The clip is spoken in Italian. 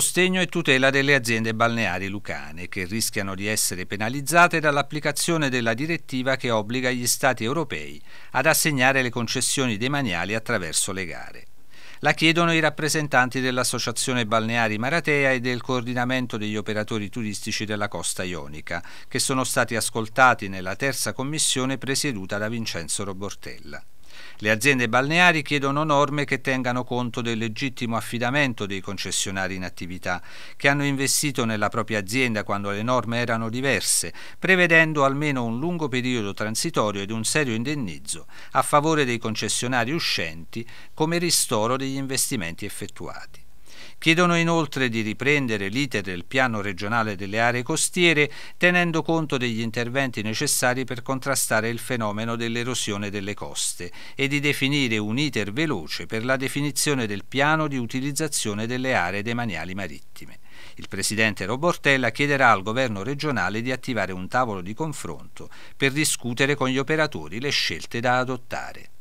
sostegno e tutela delle aziende balneari lucane che rischiano di essere penalizzate dall'applicazione della direttiva che obbliga gli Stati europei ad assegnare le concessioni demaniali attraverso le gare. La chiedono i rappresentanti dell'Associazione Balneari Maratea e del Coordinamento degli operatori turistici della costa ionica, che sono stati ascoltati nella terza commissione presieduta da Vincenzo Robortella. Le aziende balneari chiedono norme che tengano conto del legittimo affidamento dei concessionari in attività, che hanno investito nella propria azienda quando le norme erano diverse, prevedendo almeno un lungo periodo transitorio ed un serio indennizzo a favore dei concessionari uscenti come ristoro degli investimenti effettuati. Chiedono inoltre di riprendere l'iter del piano regionale delle aree costiere tenendo conto degli interventi necessari per contrastare il fenomeno dell'erosione delle coste e di definire un iter veloce per la definizione del piano di utilizzazione delle aree demaniali marittime. Il presidente Robortella chiederà al governo regionale di attivare un tavolo di confronto per discutere con gli operatori le scelte da adottare.